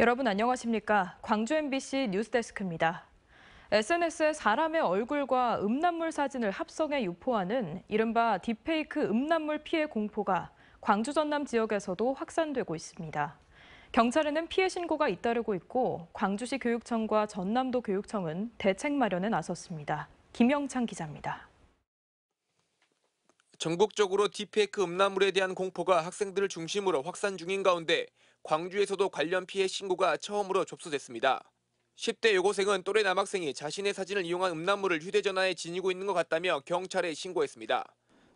여러분 안녕하십니까? 광주 MBC 뉴스데스크입니다. SNS에 사람의 얼굴과 음란물 사진을 합성해 유포하는 이른바 딥페이크 음란물 피해 공포가 광주 전남 지역에서도 확산되고 있습니다. 경찰에는 피해 신고가 잇따르고 있고 광주시 교육청과 전남도 교육청은 대책 마련에 나섰습니다. 김영창 기자입니다. 전국적으로 딥페이크 음란물에 대한 공포가 학생들을 중심으로 확산 중인 가운데 광주에서도 관련 피해 신고가 처음으로 접수됐습니다. 10대 여고생은 또래 남학생이 자신의 사진을 이용한 음란물을 휴대전화에 지니고 있는 것 같다며 경찰에 신고했습니다.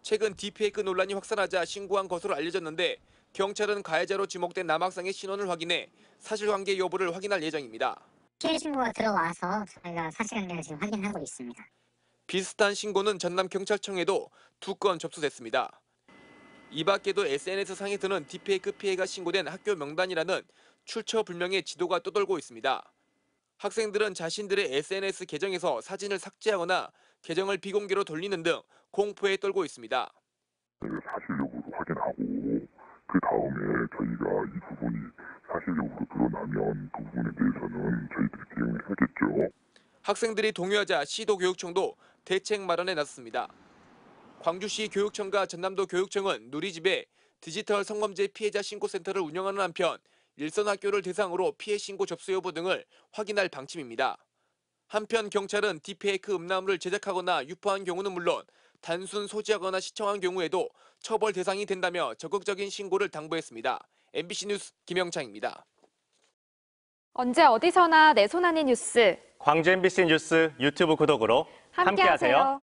최근 디페이크 논란이 확산하자 신고한 것으로 알려졌는데 경찰은 가해자로 지목된 남학생의 신원을 확인해 사실관계 여부를 확인할 예정입니다. 피해 신고가 들어와서 저희가 사실관계를 지금 확인하고 있습니다. 비슷한 신고는 전남경찰청에도 두 건 접수됐습니다. 이 밖에도 SNS 상에 서는딥페이크 피해가 신고된 학교 명단이라는 출처 불명의 지도가 떠돌고 있습니다. 학생들은 자신들의 SNS 계정에서 사진을 삭제하거나 계정을 비공개로 돌리는 등 공포에 떨고 있습니다. 그 사실 여부를 확인하고 그 다음에 저희가 이 부분이 사실 여부로 드러나면 그 부분에 대해서는 저희들이 대응을 하겠죠. 학생들이 동요하자 시도교육청도 대책 마련에 나섰습니다. 광주시 교육청과 전남도 교육청은 누리집에 디지털 성범죄 피해자 신고센터를 운영하는 한편 일선 학교를 대상으로 피해 신고 접수 여부 등을 확인할 방침입니다. 한편 경찰은 디페이크 음란물을 제작하거나 유포한 경우는 물론 단순 소지하거나 시청한 경우에도 처벌 대상이 된다며 적극적인 신고를 당부했습니다. MBC 뉴스 김영창입니다. 언제 어디서나 내손 안의 뉴스. 광주 MBC 뉴스 유튜브 구독으로 함께하세요. 함께하세요.